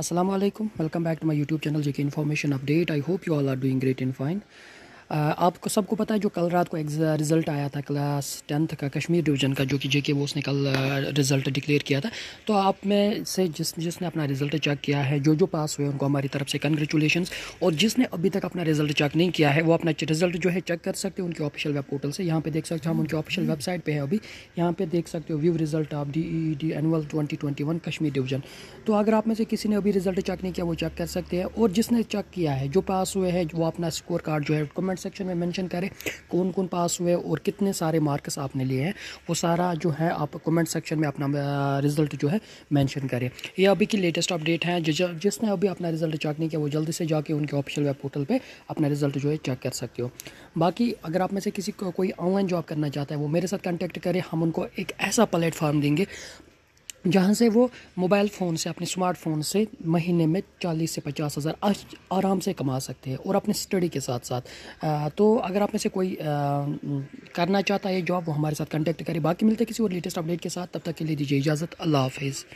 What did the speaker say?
assalamu alaikum welcome back to my youtube channel jk information update i hope you all are doing great and fine आपको सबको पता है जो कल रात को रिज़ल्ट आया था क्लास टेंथ का कश्मीर डिवीज़न का जो कि जे के उसने कल रिज़ल्ट डिक्लेयर किया था तो आप में से जिस जिसने अपना रिज़ल्ट चेक किया है जो जो पास हुए उनको हमारी तरफ से कंग्रेचुलेशन और जिसने अभी तक अपना रिज़ल्ट चेक नहीं किया है वो अपना रिज़ल्ट जो है चेक कर सकते हैं उनके ऑफिशियल वेब पोर्टल से यहाँ पर हम्म। देख सकते हो हम उनके ऑफिशियल वेबसाइट पर है अभी यहाँ पर देख सकते हो view result of D E D annual twenty twenty one Kashmir division तो अगर आप में से किसी ने अभी रिज़ल्ट चेक नहीं किया वो चेक कर सकते हैं और जिसने चेक किया है जो पास हुए हैं वो अपना स्कोर कार्ड जो है कमेंट कमेंट सेक्शन में मेंशन करें कौन कौन पास हुए और कितने सारे मार्क्स आपने लिए हैं वो सारा जो है आप कमेंट सेक्शन में अपना रिजल्ट जो है मेंशन करें ये अभी की लेटेस्ट अपडेट है जिसने अभी अपना रिजल्ट चेक नहीं किया वो जल्दी से जाके उनके ऑफिशियल वेब पोर्टल पर अपना रिजल्ट जो है चेक कर सकते हो बाकी अगर आप में से किसी को कोई ऑनलाइन जॉब करना चाहता है वो मेरे साथ कॉन्टैक्ट करें हम उनको एक ऐसा प्लेटफॉर्म देंगे जहाँ से वो मोबाइल फ़ोन से अपने स्मार्टफोन से महीने में चालीस से पचास हज़ार आराम से कमा सकते हैं और अपने स्टडी के साथ साथ तो अगर आप में से कोई करना चाहता है जॉब वो हमारे साथ कंटेक्ट करें बाकी मिलते हैं किसी और लेटेस्ट अपडेट के साथ तब तक के लिए दीजिए इजाज़त अल्लाह हाफिज़